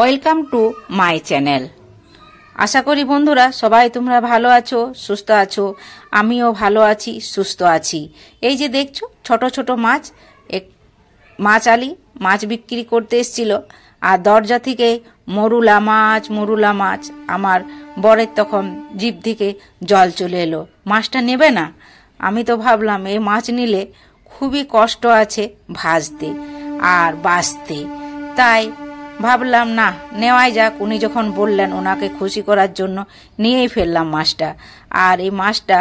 welcome to my channel আশা করি বন্ধুরা সবাই তোমরা ভালো আছো সুস্থ আছো আমিও ভালো আছি সুস্থ আছি এই যে দেখছো ছোট ছোট মাছ এক মাছ আলি মাছ বিক্রি করতে এসছিল আর দরজা থেকে মরুলা মাছ মরুলা মাছ আমার বরের তখন জীব থেকে জল চলে এলো মাছটা নেবে না আমি তো ভাবলাম এই মাছ নিলে খুবই কষ্ট আছে ভাজতে আর বাঁচতে তাই ভাবলাম না নেওয়াই যাক উনি যখন বললেন ওনাকে খুশি করার জন্য নিয়েই ফেললাম মাছটা আর এই মাছটা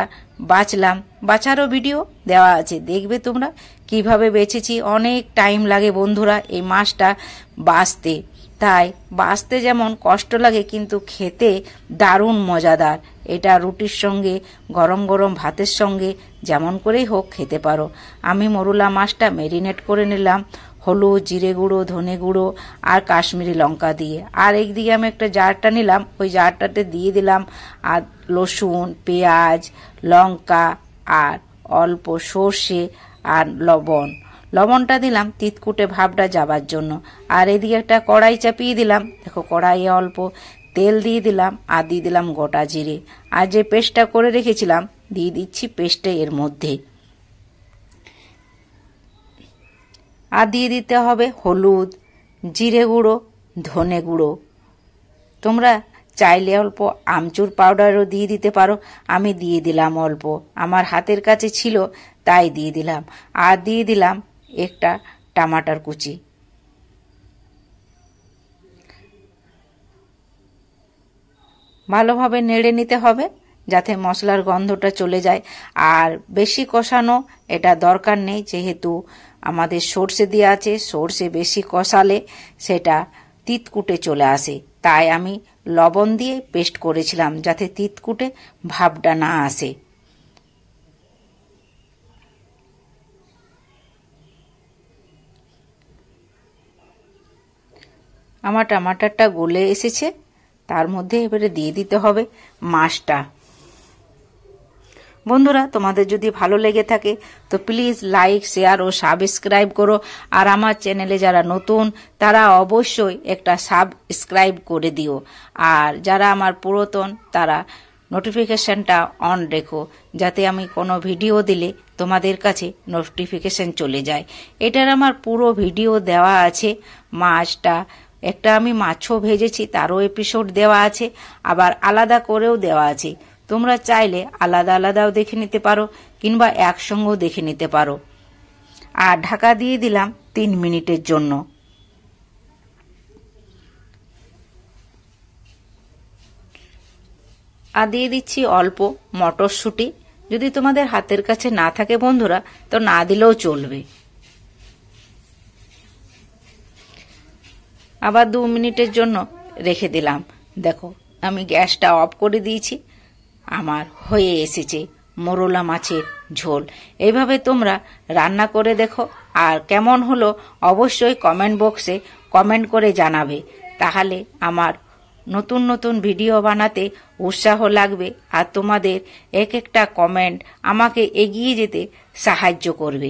বাঁচলাম বাঁচারও ভিডিও দেওয়া আছে দেখবে তোমরা কিভাবে বেঁচেছি অনেক টাইম লাগে বন্ধুরা এই মাছটা বাঁচতে তাই বাঁচতে যেমন কষ্ট লাগে কিন্তু খেতে দারুণ মজাদার এটা রুটির সঙ্গে গরম গরম ভাতের সঙ্গে যেমন করেই হোক খেতে পারো আমি মরুলা মাছটা মেরিনেট করে নিলাম হলুদ জিরে গুঁড়ো ধনে গুঁড়ো আর কাশ্মীরি লঙ্কা দিয়ে আর একদিকে আমি একটা জারটা নিলাম ওই জারটাতে দিয়ে দিলাম আর রসুন পেঁয়াজ লঙ্কা আর অল্প সর্ষে আর লবণ লবণটা দিলাম তিতকুটে ভাবটা যাবার জন্য আর এদিকে একটা কড়াই চাপিয়ে দিলাম দেখো কড়াইয়ে অল্প তেল দিয়ে দিলাম আর দিয়ে দিলাম গোটা জিরে আর যে পেস্টটা করে রেখেছিলাম দিয়ে দিচ্ছি পেস্টে এর মধ্যে আর দিয়ে দিতে হবে হলুদ জিরে গুঁড়ো ধনে গুঁড়ো তোমরা চাইলে অল্প আমচুর পাউডারও দিয়ে দিতে পারো আমি দিয়ে দিলাম অল্প আমার হাতের কাছে ছিল তাই দিয়ে দিলাম আর দিয়ে দিলাম একটা টামাটার কুচি ভালোভাবে নেড়ে নিতে হবে যাতে মশলার গন্ধটা চলে যায় আর বেশি কষানো এটা দরকার নেই যেহেতু আমাদের সর্ষে দিয়ে আছে সর্ষে বেশি কষালে সেটা তিতকুটে চলে আসে তাই আমি লবণ দিয়ে পেস্ট করেছিলাম যাতে তিতকুটে ভাবটা না আসে আমার টমাটারটা গলে এসেছে তার মধ্যে এবারে দিয়ে দিতে হবে মাছটা বন্ধুরা তোমাদের যদি ভালো লেগে থাকে তো প্লিজ লাইক শেয়ার ও সাবস্ক্রাইব করো আর আমার চ্যানেলে যারা নতুন তারা অবশ্যই একটা সাবস্ক্রাইব করে দিও আর যারা আমার পুরাতন তারা নোটিফিকেশানটা অন রেখো যাতে আমি কোনো ভিডিও দিলে তোমাদের কাছে নোটিফিকেশান চলে যায় এটার আমার পুরো ভিডিও দেওয়া আছে মাছটা একটা আমি মাছও ভেজেছি তারও এপিসোড দেওয়া আছে আবার আলাদা করেও দেওয়া আছে তোমরা চাইলে আলাদা আলাদাও দেখে নিতে পারো কিংবা একসঙ্গেও দেখে নিতে পারো আর ঢাকা দিয়ে দিলাম তিন মিনিটের জন্য আর দিয়ে দিচ্ছি অল্প মটরশুঁটি যদি তোমাদের হাতের কাছে না থাকে বন্ধুরা তো না দিলেও চলবে আবার দু মিনিটের জন্য রেখে দিলাম দেখো আমি গ্যাসটা অফ করে দিয়েছি আমার হয়ে এসেছে মোরলা মাছের ঝোল এইভাবে তোমরা রান্না করে দেখো আর কেমন হলো অবশ্যই কমেন্ট বক্সে কমেন্ট করে জানাবে তাহলে আমার নতুন নতুন ভিডিও বানাতে উৎসাহ লাগবে আর তোমাদের এক একটা কমেন্ট আমাকে এগিয়ে যেতে সাহায্য করবে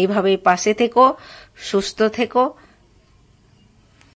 এইভাবে পাশে থেকো সুস্থ থেকো